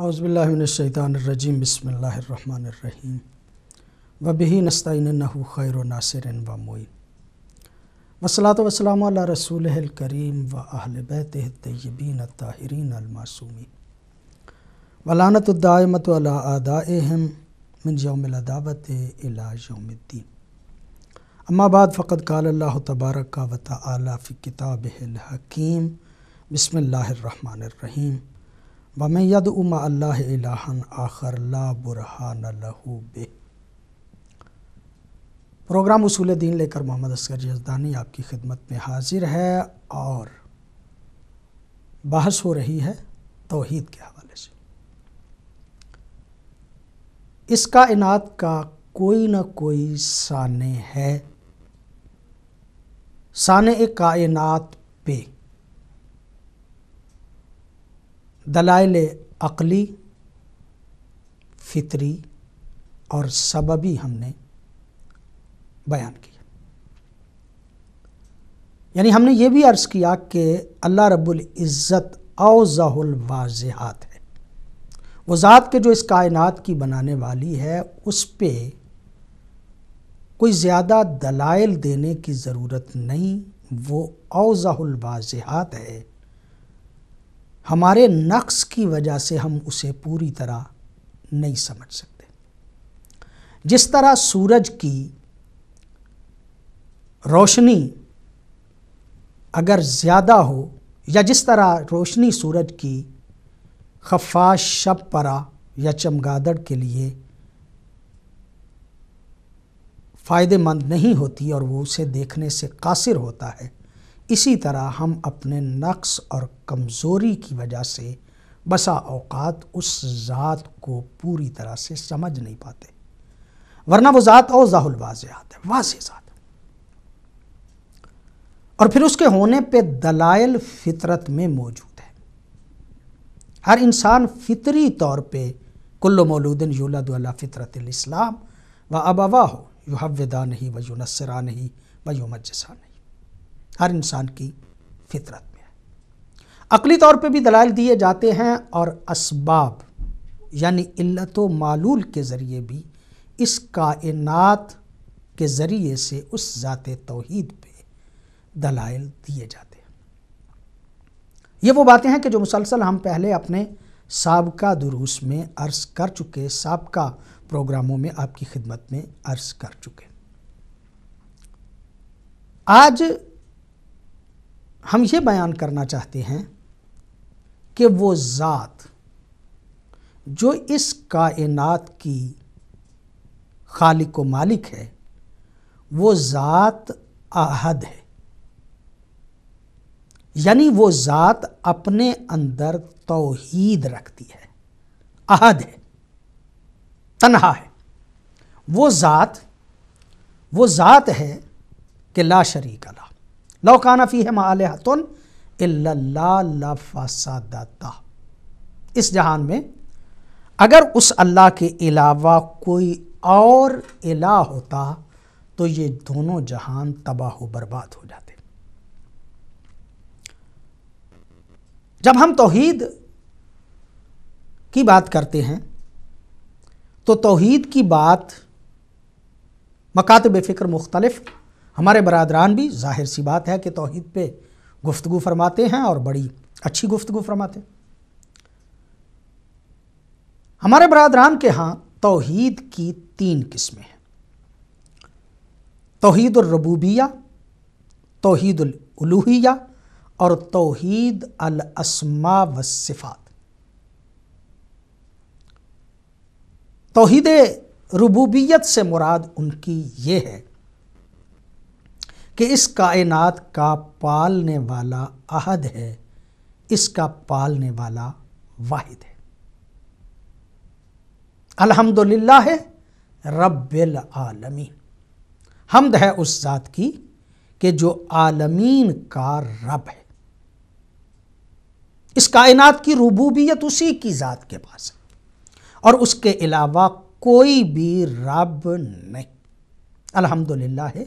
اعوذ باللہ من الشیطان الرجیم بسم اللہ الرحمن الرحیم وبہی نستعین انہو خیر و ناصر و معین وصلاة و سلام علی رسول کریم و اہل بیت الطیبین الطاہرین المعصومین ولانت الدائمت علی آدائہم من یوم العداوت الی یوم الدین اما بعد فقد قال اللہ تبارک و تعالی فی کتابہ الحکیم بسم اللہ الرحمن الرحیم وَمَنْ يَدْعُ اللَّهِ پروگرام اصول دین لے کر محمد اسکر جزدانی آپ کی خدمت میں حاضر ہے اور بحث ہو رہی ہے توحید کے حوالے سے اس کائنات کا کوئی نہ کوئی سانے ہے سانے کائنات پہ دلائل عقلی فطری اور سببی ہم نے بیان کیا یعنی ہم نے یہ بھی عرض کیا کہ اللہ رب العزت اوزہ الواضحات ہے وہ ذات کے جو اس کائنات کی بنانے والی ہے اس پہ کوئی زیادہ دلائل دینے کی ضرورت نہیں وہ اوزہ الواضحات ہے ہمارے نقص کی وجہ سے ہم اسے پوری طرح نہیں سمجھ سکتے جس طرح سورج کی روشنی اگر زیادہ ہو یا جس طرح روشنی سورج کی خفاش شب پرا یا چمگادڑ کے لیے فائدہ مند نہیں ہوتی اور وہ اسے دیکھنے سے قاصر ہوتا ہے اسی طرح ہم اپنے نقص اور کمزوری کی وجہ سے بسا اوقات اس ذات کو پوری طرح سے سمجھ نہیں پاتے ورنہ وہ ذات اور الواضحات ہے واضح ذات اور پھر اس کے ہونے پہ دلائل فطرت میں موجود ہے ہر انسان فطری طور پہ کل مولود یولد اللہ فطرت الاسلام و ابا واہ یو حودا نہیں و یو نسرا نہیں و یو مجسا نہیں ہر انسان کی فطرت میں ہے عقلی طور پہ بھی دلائل دیے جاتے ہیں اور اسباب یعنی علت و معلول کے ذریعے بھی اس کائنات کے ذریعے سے اس ذات توحید پہ دلائل دیے جاتے ہیں یہ وہ باتیں ہیں کہ جو مسلسل ہم پہلے اپنے سابقہ دروس میں عرض کر چکے سابقہ پروگراموں میں آپ کی خدمت میں عرض کر چکے آج ہم یہ بیان کرنا چاہتے ہیں کہ وہ ذات جو اس کائنات کی خالق و مالک ہے وہ ذات آہد ہے یعنی وہ ذات اپنے اندر توحید رکھتی ہے آہد ہے تنہا ہے وہ ذات وہ ذات ہے کہ لا شریک اللہ فی ہے مال حتون فاسادہ اس جہان میں اگر اس اللہ کے علاوہ کوئی اور الہ ہوتا تو یہ دونوں جہان تباہ و برباد ہو جاتے جب ہم توحید کی بات کرتے ہیں تو توحید کی بات مکاتب فکر مختلف ہمارے برادران بھی ظاہر سی بات ہے کہ توحید پہ گفتگو فرماتے ہیں اور بڑی اچھی گفتگو فرماتے ہیں ہمارے برادران کے ہاں توحید کی تین قسمیں ہیں توحید الربوبیہ توحید الوہیہ اور توحید السما والصفات توحید ربوبیت سے مراد ان کی یہ ہے کہ اس کائنات کا پالنے والا احد ہے اس کا پالنے والا واحد ہے الحمد ہے رب العالمین حمد ہے اس ذات کی کہ جو عالمین کا رب ہے اس کائنات کی ربوبیت اسی کی ذات کے پاس ہے اور اس کے علاوہ کوئی بھی رب نہیں الحمد للہ ہے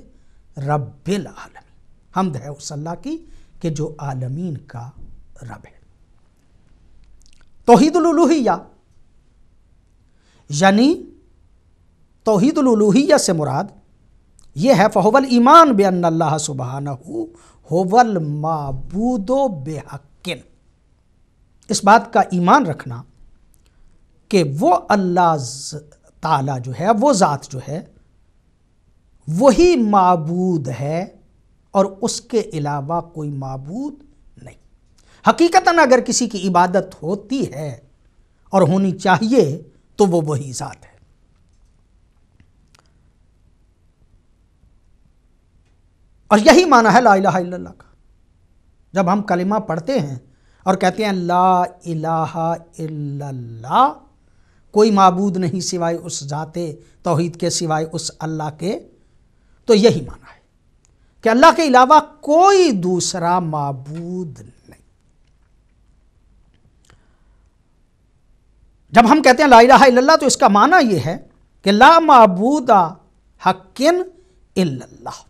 رب العالمین حمد ہے اس اللہ کی کہ جو عالمین کا رب ہے توحید الالوحیہ یعنی توحید الالوحیہ سے مراد یہ ہے فہول ایمان بے ان اللہ و بے حقن اس بات کا ایمان رکھنا کہ وہ اللہ تعالیٰ جو ہے وہ ذات جو ہے وہی معبود ہے اور اس کے علاوہ کوئی معبود نہیں حقیقتاً اگر کسی کی عبادت ہوتی ہے اور ہونی چاہیے تو وہ وہی ذات ہے اور یہی معنی ہے لا الہ الا اللہ کا جب ہم کلمہ پڑھتے ہیں اور کہتے ہیں لا الہ الا اللہ کوئی معبود نہیں سوائے اس ذات توحید کے سوائے اس اللہ کے تو یہی معنی ہے کہ اللہ کے علاوہ کوئی دوسرا معبود نہیں جب ہم کہتے ہیں لا الہ الا اللہ تو اس کا معنی یہ ہے کہ لا معبود حق الا اللہ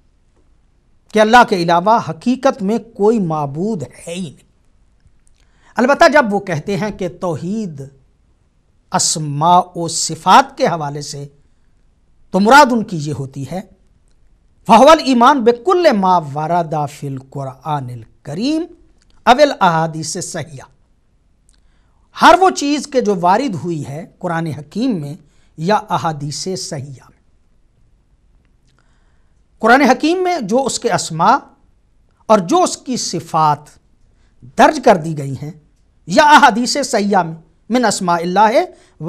کہ اللہ کے علاوہ حقیقت میں کوئی معبود ہے ہی نہیں البتہ جب وہ کہتے ہیں کہ توحید اسماء و صفات کے حوالے سے تو مراد ان کی یہ ہوتی ہے فہول ایمان بکل ما وار فی القرآن الکریم اول احادیث سيا ہر وہ چیز کے جو وارد ہوئی ہے قرآن حکیم میں یا احادیث سیا میں قرآن حکیم میں جو اس کے اسما اور جو اس کی صفات درج کر دی گئی ہیں یا احادیث سیاح میں من اسماء اللہ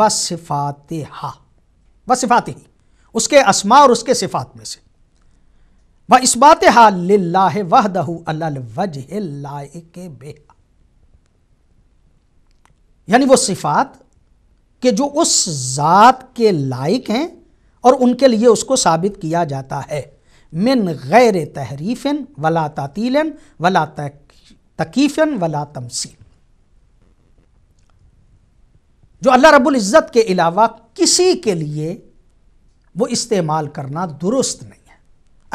و صفات صفات ہی اس کے اسما اور اس کے صفات میں سے اس بات وحدہ وح الوجہ لائق بے یعنی وہ صفات کہ جو اس ذات کے لائق ہیں اور ان کے لیے اس کو ثابت کیا جاتا ہے من غیر تحریف ولا تعطیل ولا تکیف ولا تمثیل جو اللہ رب العزت کے علاوہ کسی کے لیے وہ استعمال کرنا درست نہیں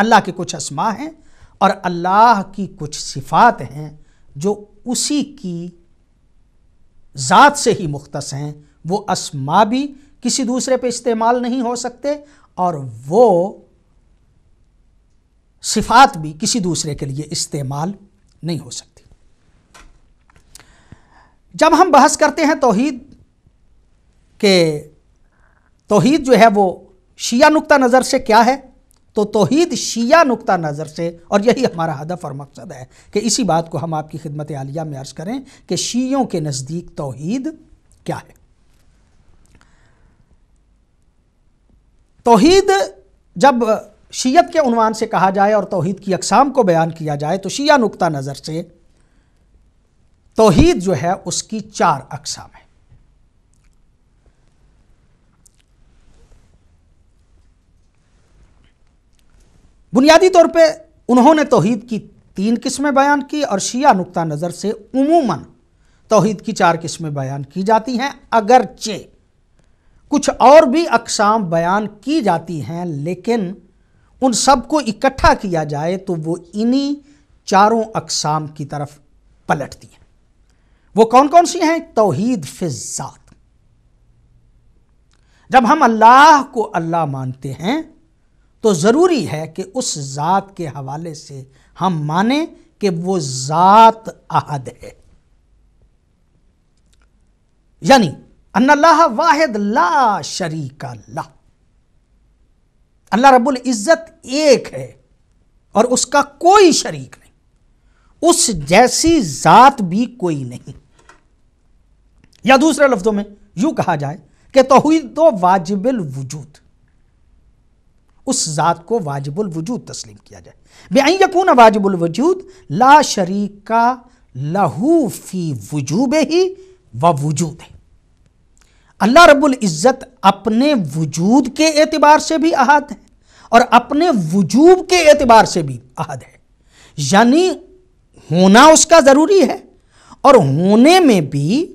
اللہ کے کچھ اسما ہیں اور اللہ کی کچھ صفات ہیں جو اسی کی ذات سے ہی مختص ہیں وہ اسما بھی کسی دوسرے پہ استعمال نہیں ہو سکتے اور وہ صفات بھی کسی دوسرے کے لیے استعمال نہیں ہو سکتی جب ہم بحث کرتے ہیں توحید کہ توحید جو ہے وہ شیعہ نقطہ نظر سے کیا ہے تو توحید شیعہ نقطہ نظر سے اور یہی ہمارا ہدف اور مقصد ہے کہ اسی بات کو ہم آپ کی خدمت عالیہ میں عرض کریں کہ شیعوں کے نزدیک توحید کیا ہے توحید جب شیعت کے عنوان سے کہا جائے اور توحید کی اقسام کو بیان کیا جائے تو شیعہ نقطہ نظر سے توحید جو ہے اس کی چار اقسام ہیں بنیادی طور پہ انہوں نے توحید کی تین قسمیں بیان کی اور شیعہ نقطہ نظر سے عموماً توحید کی چار قسمیں بیان کی جاتی ہیں اگرچہ کچھ اور بھی اقسام بیان کی جاتی ہیں لیکن ان سب کو اکٹھا کیا جائے تو وہ انہی چاروں اقسام کی طرف پلٹتی ہیں وہ کون کون سی ہیں توحید ذات جب ہم اللہ کو اللہ مانتے ہیں تو ضروری ہے کہ اس ذات کے حوالے سے ہم مانیں کہ وہ ذات احد ہے یعنی ان اللہ واحد لا شریک اللہ اللہ رب العزت ایک ہے اور اس کا کوئی شریک نہیں اس جیسی ذات بھی کوئی نہیں یا دوسرے لفظوں میں یوں کہا جائے کہ توحید تو واجب الوجود اس ذات کو واجب الوجود تسلیم کیا جائے بے یکون واجب الوجود لا شریق لہو فی وجوب ہی وجود اللہ رب العزت اپنے وجود کے اعتبار سے بھی احد ہے اور اپنے وجوب کے اعتبار سے بھی احد ہے یعنی ہونا اس کا ضروری ہے اور ہونے میں بھی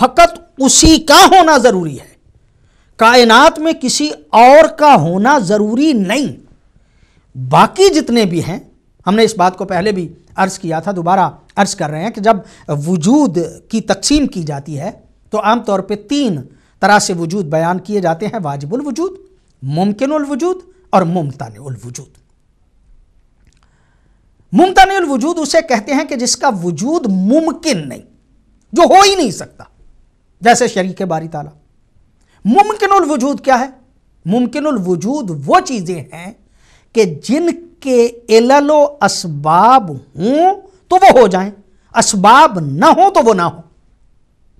وقت اسی کا ہونا ضروری ہے کائنات میں کسی اور کا ہونا ضروری نہیں باقی جتنے بھی ہیں ہم نے اس بات کو پہلے بھی عرض کیا تھا دوبارہ عرض کر رہے ہیں کہ جب وجود کی تقسیم کی جاتی ہے تو عام طور پہ تین طرح سے وجود بیان کیے جاتے ہیں واجب الوجود ممکن الوجود اور ممتن الوجود ممتن الوجود اسے کہتے ہیں کہ جس کا وجود ممکن نہیں جو ہو ہی نہیں سکتا جیسے شریک باری تعالیٰ ممکن الوجود کیا ہے ممکن الوجود وہ چیزیں ہیں کہ جن کے علل و اسباب ہوں تو وہ ہو جائیں اسباب نہ ہوں تو وہ نہ ہوں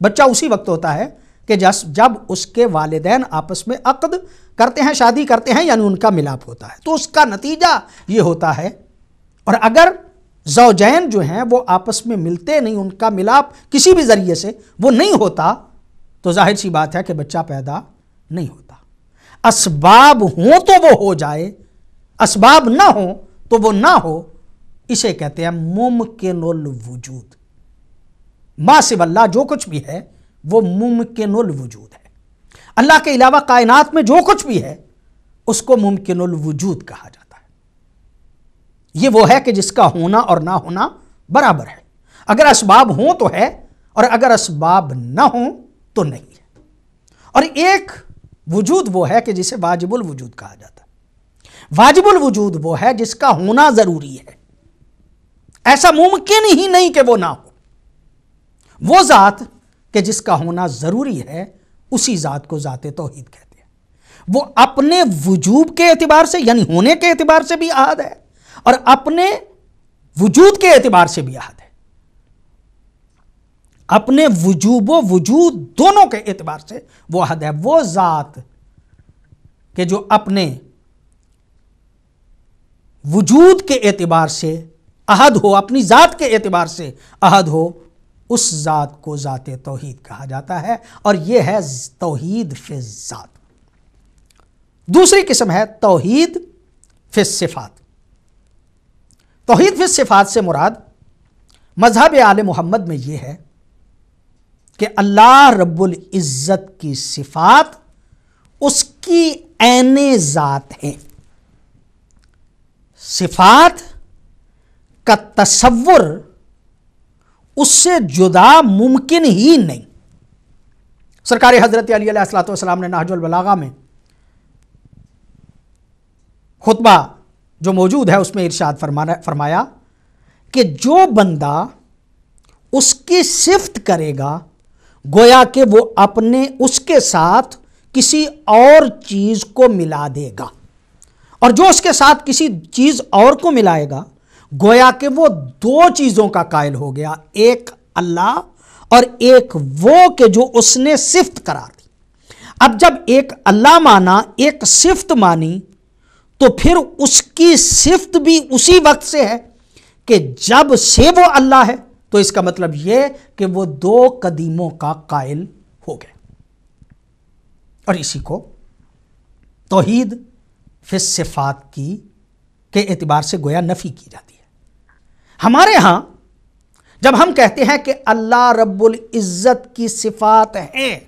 بچہ اسی وقت ہوتا ہے کہ جس جب اس کے والدین آپس میں عقد کرتے ہیں شادی کرتے ہیں یعنی ان کا ملاپ ہوتا ہے تو اس کا نتیجہ یہ ہوتا ہے اور اگر زوجین جو ہیں وہ آپس میں ملتے نہیں ان کا ملاپ کسی بھی ذریعے سے وہ نہیں ہوتا تو ظاہر سی بات ہے کہ بچہ پیدا نہیں ہوتا اسباب ہوں تو وہ ہو جائے اسباب نہ ہوں تو وہ نہ ہو اسے کہتے ہیں ممکن الوجود ما سب اللہ جو کچھ بھی ہے وہ ممکن الوجود ہے اللہ کے علاوہ کائنات میں جو کچھ بھی ہے اس کو ممکن الوجود کہا جاتا ہے یہ وہ ہے کہ جس کا ہونا اور نہ ہونا برابر ہے اگر اسباب ہوں تو ہے اور اگر اسباب نہ ہوں تو نہیں ہے اور ایک وجود وہ ہے کہ جسے واجب الوجود کہا جاتا ہے واجب الوجود وہ ہے جس کا ہونا ضروری ہے ایسا ممکن ہی نہیں کہ وہ نہ ہو وہ ذات کہ جس کا ہونا ضروری ہے اسی ذات کو ذات توحید کہتے ہیں وہ اپنے وجوب کے اعتبار سے یعنی ہونے کے اعتبار سے بھی احد ہے اور اپنے وجود کے اعتبار سے بھی آہد اپنے وجوب و وجود دونوں کے اعتبار سے وہ حد ہے وہ ذات کہ جو اپنے وجود کے اعتبار سے عہد ہو اپنی ذات کے اعتبار سے عہد ہو اس ذات کو ذات توحید کہا جاتا ہے اور یہ ہے توحید فی ذات دوسری قسم ہے توحید فی صفات توحید فی صفات سے مراد مذہب آل محمد میں یہ ہے کہ اللہ رب العزت کی صفات اس کی این ذات ہیں صفات کا تصور اس سے جدا ممکن ہی نہیں سرکار حضرت علی علیہ السلات والسلام نے ناج البلاغہ میں خطبہ جو موجود ہے اس میں ارشاد فرمایا کہ جو بندہ اس کی صفت کرے گا گویا کہ وہ اپنے اس کے ساتھ کسی اور چیز کو ملا دے گا اور جو اس کے ساتھ کسی چیز اور کو ملائے گا گویا کہ وہ دو چیزوں کا قائل ہو گیا ایک اللہ اور ایک وہ کہ جو اس نے صفت کرا دی اب جب ایک اللہ مانا ایک صفت مانی تو پھر اس کی صفت بھی اسی وقت سے ہے کہ جب سے وہ اللہ ہے تو اس کا مطلب یہ کہ وہ دو قدیموں کا قائل ہو گئے اور اسی کو توحید صفات کی کے اعتبار سے گویا نفی کی جاتی ہے ہمارے ہاں جب ہم کہتے ہیں کہ اللہ رب العزت کی صفات ہیں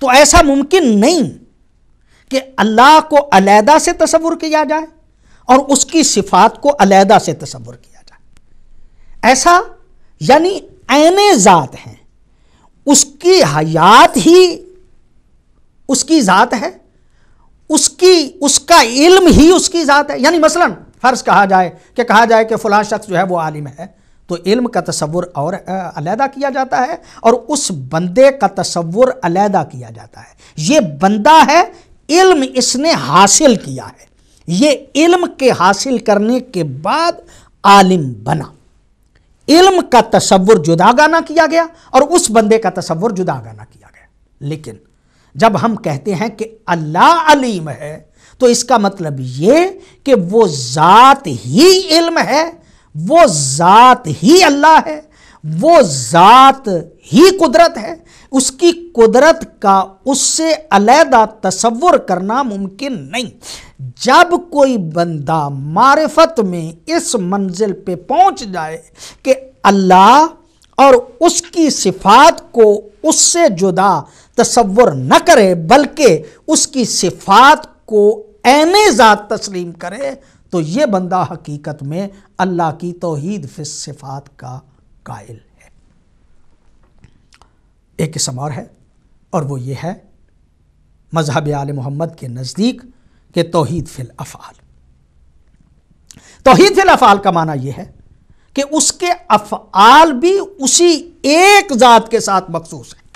تو ایسا ممکن نہیں کہ اللہ کو علیحدہ سے تصور کیا جائے اور اس کی صفات کو علیحدہ سے تصور کیا جائے ایسا یعنی عین ذات ہیں اس کی حیات ہی اس کی ذات ہے اس کی اس کا علم ہی اس کی ذات ہے یعنی مثلا فرض کہا جائے کہ کہا جائے کہ فلاں شخص جو ہے وہ عالم ہے تو علم کا تصور اور علیحدہ کیا جاتا ہے اور اس بندے کا تصور علیحدہ کیا جاتا ہے یہ بندہ ہے علم اس نے حاصل کیا ہے یہ علم کے حاصل کرنے کے بعد عالم بنا علم کا تصور جدا گانا کیا گیا اور اس بندے کا تصور جدا گانا کیا گیا لیکن جب ہم کہتے ہیں کہ اللہ علیم ہے تو اس کا مطلب یہ کہ وہ ذات ہی علم ہے وہ ذات ہی اللہ ہے وہ ذات ہی قدرت ہے اس کی قدرت کا اس سے علیحدہ تصور کرنا ممکن نہیں جب کوئی بندہ معرفت میں اس منزل پہ پہنچ جائے کہ اللہ اور اس کی صفات کو اس سے جدا تصور نہ کرے بلکہ اس کی صفات کو ایم ذات تسلیم کرے تو یہ بندہ حقیقت میں اللہ کی توحید فی صفات کا قائل ایک قسم اور ہے اور وہ یہ ہے مذہب آل محمد کے نزدیک کہ توحید فی الافعال توحید فی الافعال کا معنی یہ ہے کہ اس کے افعال بھی اسی ایک ذات کے ساتھ مخصوص ہیں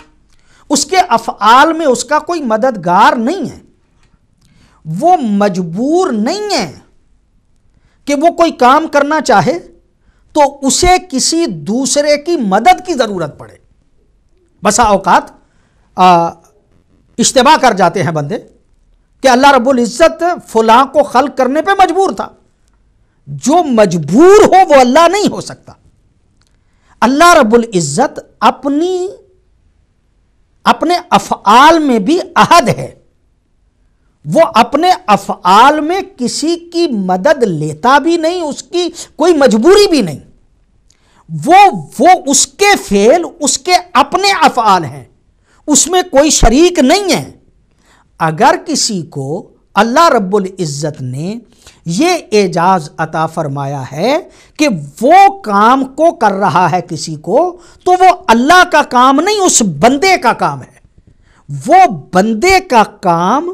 اس کے افعال میں اس کا کوئی مددگار نہیں ہے وہ مجبور نہیں ہے کہ وہ کوئی کام کرنا چاہے تو اسے کسی دوسرے کی مدد کی ضرورت پڑے بسا اوقات اشتباہ کر جاتے ہیں بندے کہ اللہ رب العزت فلاں کو خلق کرنے پہ مجبور تھا جو مجبور ہو وہ اللہ نہیں ہو سکتا اللہ رب العزت اپنی اپنے افعال میں بھی عہد ہے وہ اپنے افعال میں کسی کی مدد لیتا بھی نہیں اس کی کوئی مجبوری بھی نہیں وہ وہ اس کے فعل اس کے اپنے افعال ہیں اس میں کوئی شریک نہیں ہے اگر کسی کو اللہ رب العزت نے یہ اعجاز عطا فرمایا ہے کہ وہ کام کو کر رہا ہے کسی کو تو وہ اللہ کا کام نہیں اس بندے کا کام ہے وہ بندے کا کام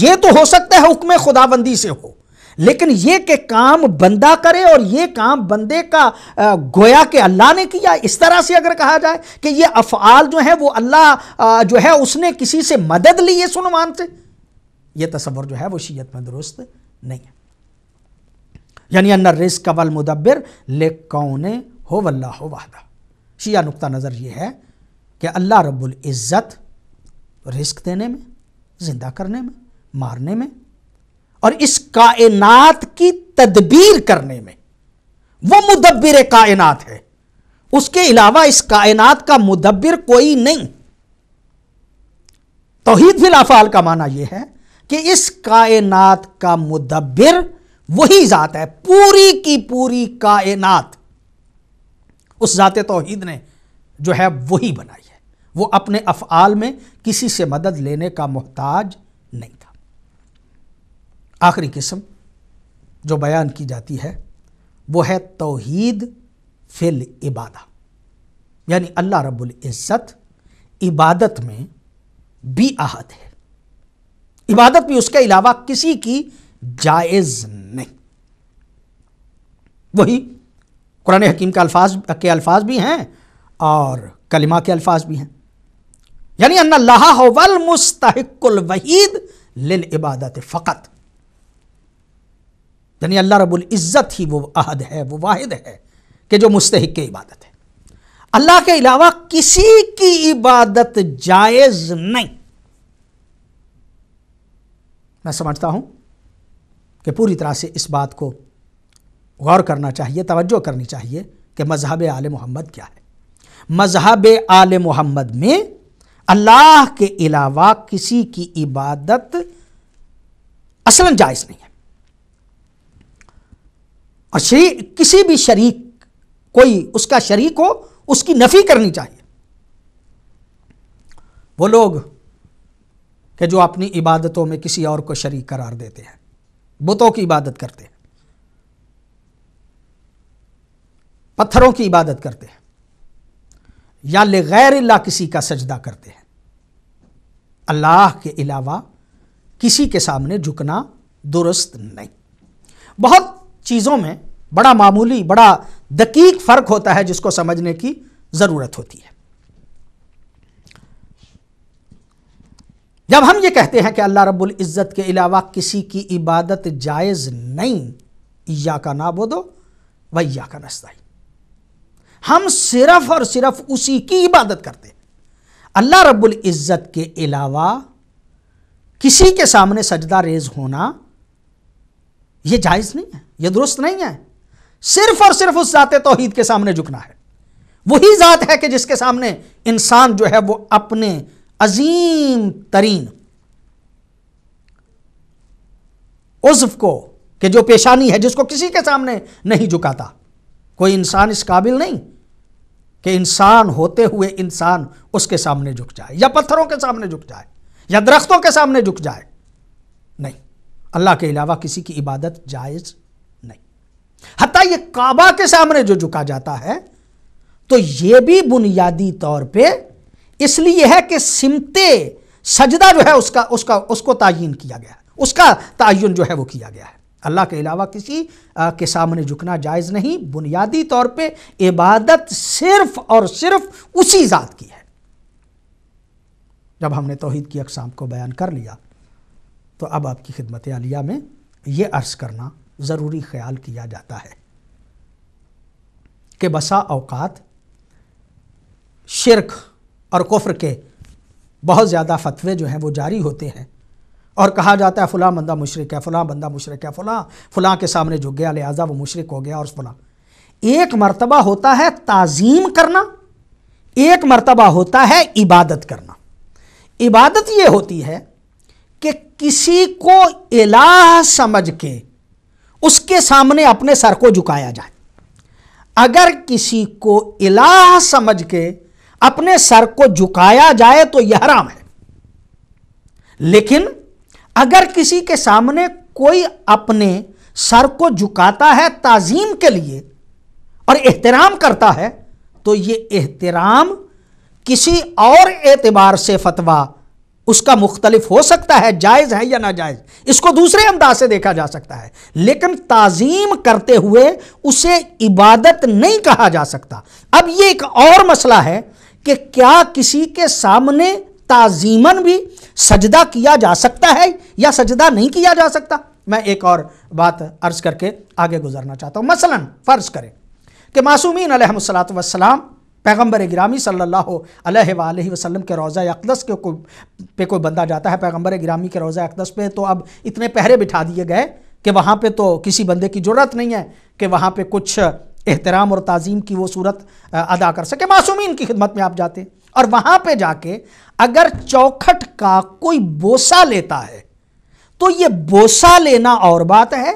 یہ تو ہو سکتا ہے حکم خدا بندی سے ہو لیکن یہ کہ کام بندہ کرے اور یہ کام بندے کا گویا کہ اللہ نے کیا اس طرح سے اگر کہا جائے کہ یہ افعال جو ہیں وہ اللہ جو ہے اس نے کسی سے مدد لیے سے یہ تصور جو ہے وہ شیعت میں درست نہیں ہے یعنی ان رزق والمدبر لے کون ہو واللہ وحدہ ہو شیعہ نقطہ نظر یہ ہے کہ اللہ رب العزت رزق دینے میں زندہ کرنے میں مارنے میں اور اس کائنات کی تدبیر کرنے میں وہ مدبر کائنات ہے اس کے علاوہ اس کائنات کا مدبر کوئی نہیں توحید الافعال کا معنی یہ ہے کہ اس کائنات کا مدبر وہی ذات ہے پوری کی پوری کائنات اس ذات توحید نے جو ہے وہی بنائی ہے وہ اپنے افعال میں کسی سے مدد لینے کا محتاج آخری قسم جو بیان کی جاتی ہے وہ ہے توحید فل عبادہ یعنی اللہ رب العزت عبادت میں بھی آہد ہے عبادت بھی اس کے علاوہ کسی کی جائز نہیں وہی قرآن حکیم کے الفاظ کے الفاظ بھی ہیں اور کلمہ کے الفاظ بھی ہیں یعنی اللہ ول المستحق الوحید للعبادت فقط یعنی اللہ رب العزت ہی وہ عہد ہے وہ واحد ہے کہ جو مستحق کی عبادت ہے اللہ کے علاوہ کسی کی عبادت جائز نہیں میں سمجھتا ہوں کہ پوری طرح سے اس بات کو غور کرنا چاہیے توجہ کرنی چاہیے کہ مذہب آل محمد کیا ہے مذہب آل محمد میں اللہ کے علاوہ کسی کی عبادت اصلاً جائز نہیں شریک کسی بھی شریک کوئی اس کا شریک ہو اس کی نفی کرنی چاہیے وہ لوگ کہ جو اپنی عبادتوں میں کسی اور کو شریک قرار دیتے ہیں بتوں کی عبادت کرتے ہیں پتھروں کی عبادت کرتے ہیں یا لغیر اللہ کسی کا سجدہ کرتے ہیں اللہ کے علاوہ کسی کے سامنے جھکنا درست نہیں بہت چیزوں میں بڑا معمولی بڑا دقیق فرق ہوتا ہے جس کو سمجھنے کی ضرورت ہوتی ہے جب ہم یہ کہتے ہیں کہ اللہ رب العزت کے علاوہ کسی کی عبادت جائز نہیں یا کا نابودو و یا کا نستائی ہم صرف اور صرف اسی کی عبادت کرتے ہیں اللہ رب العزت کے علاوہ کسی کے سامنے سجدہ ریز ہونا یہ جائز نہیں ہے یہ درست نہیں ہے صرف اور صرف اس ذات توحید کے سامنے جھکنا ہے وہی ذات ہے کہ جس کے سامنے انسان جو ہے وہ اپنے عظیم ترین عزف کو کہ جو پیشانی ہے جس کو کسی کے سامنے نہیں جھکاتا کوئی انسان اس قابل نہیں کہ انسان ہوتے ہوئے انسان اس کے سامنے جھک جائے یا پتھروں کے سامنے جھک جائے یا درختوں کے سامنے جھک جائے نہیں اللہ کے علاوہ کسی کی عبادت جائز حتیٰ یہ کعبہ کے سامنے جو جھکا جاتا ہے تو یہ بھی بنیادی طور پہ اس لیے ہے کہ سمتے سجدہ جو ہے اس کو تعین کیا گیا ہے اس کا تعین جو ہے وہ کیا گیا ہے اللہ کے علاوہ کسی کے سامنے جھکنا جائز نہیں بنیادی طور پہ عبادت صرف اور صرف اسی ذات کی ہے جب ہم نے توحید کی اقسام کو بیان کر لیا تو اب آپ کی خدمت عالیہ میں یہ عرض کرنا ضروری خیال کیا جاتا ہے کہ بسا اوقات شرک اور کفر کے بہت زیادہ فتوے جو ہیں وہ جاری ہوتے ہیں اور کہا جاتا ہے فلاں بندہ مشرق ہے فلاں بندہ مشرق ہے فلاں فلاں کے سامنے جو گیا لہٰذا وہ مشرق ہو گیا اور فلاں ایک مرتبہ ہوتا ہے تعظیم کرنا ایک مرتبہ ہوتا ہے عبادت کرنا عبادت یہ ہوتی ہے کہ کسی کو الہ سمجھ کے اس کے سامنے اپنے سر کو جھکایا جائے اگر کسی کو الہ سمجھ کے اپنے سر کو جھکایا جائے تو یہ حرام ہے لیکن اگر کسی کے سامنے کوئی اپنے سر کو جھکاتا ہے تعظیم کے لیے اور احترام کرتا ہے تو یہ احترام کسی اور اعتبار سے فتویٰ اس کا مختلف ہو سکتا ہے جائز ہے یا نا جائز اس کو دوسرے انداز سے دیکھا جا سکتا ہے لیکن تعظیم کرتے ہوئے اسے عبادت نہیں کہا جا سکتا اب یہ ایک اور مسئلہ ہے کہ کیا کسی کے سامنے تعظیمن بھی سجدہ کیا جا سکتا ہے یا سجدہ نہیں کیا جا سکتا میں ایک اور بات عرض کر کے آگے گزرنا چاہتا ہوں مثلا فرض کریں کہ معصومین علیہ السلام پیغمبر گرامی صلی اللہ علیہ وآلہ وسلم کے روضہ اقدس کے پہ کوئی بندہ جاتا ہے پیغمبر گرامی کے روزہ اقدس پہ تو اب اتنے پہرے بٹھا دیے گئے کہ وہاں پہ تو کسی بندے کی جرت نہیں ہے کہ وہاں پہ کچھ احترام اور تعظیم کی وہ صورت ادا کر سکے معصومین کی خدمت میں آپ جاتے ہیں اور وہاں پہ جا کے اگر چوکھٹ کا کوئی بوسہ لیتا ہے تو یہ بوسہ لینا اور بات ہے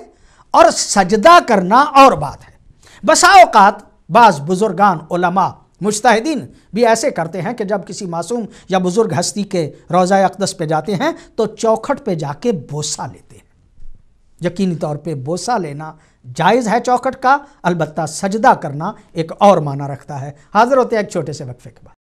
اور سجدہ کرنا اور بات ہے بسا اوقات بعض بزرگان علماء مجتہدین بھی ایسے کرتے ہیں کہ جب کسی معصوم یا بزرگ ہستی کے روزہ اقدس پہ جاتے ہیں تو چوکھٹ پہ جا کے بوسہ لیتے ہیں یقینی طور پہ بوسہ لینا جائز ہے چوکھٹ کا البتہ سجدہ کرنا ایک اور معنی رکھتا ہے حاضر ہوتے ہیں ایک چھوٹے سے وقفے کے بعد